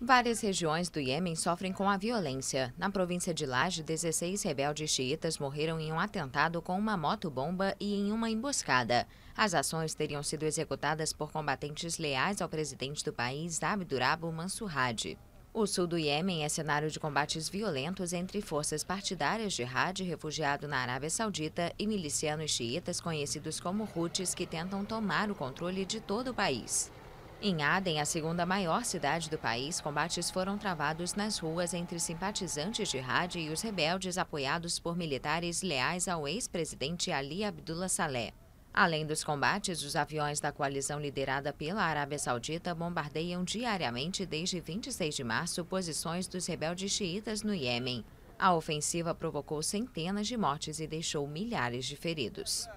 Várias regiões do Iêmen sofrem com a violência. Na província de Laje, 16 rebeldes xiitas morreram em um atentado com uma moto-bomba e em uma emboscada. As ações teriam sido executadas por combatentes leais ao presidente do país, Abdurabo Mansur Hadi. O sul do Iêmen é cenário de combates violentos entre forças partidárias de Hadi, refugiado na Arábia Saudita, e milicianos xiitas conhecidos como Houthis, que tentam tomar o controle de todo o país. Em Aden, a segunda maior cidade do país, combates foram travados nas ruas entre simpatizantes de Hadi e os rebeldes apoiados por militares leais ao ex-presidente Ali Abdullah Saleh. Além dos combates, os aviões da coalizão liderada pela Arábia Saudita bombardeiam diariamente desde 26 de março posições dos rebeldes xiitas no Iêmen. A ofensiva provocou centenas de mortes e deixou milhares de feridos.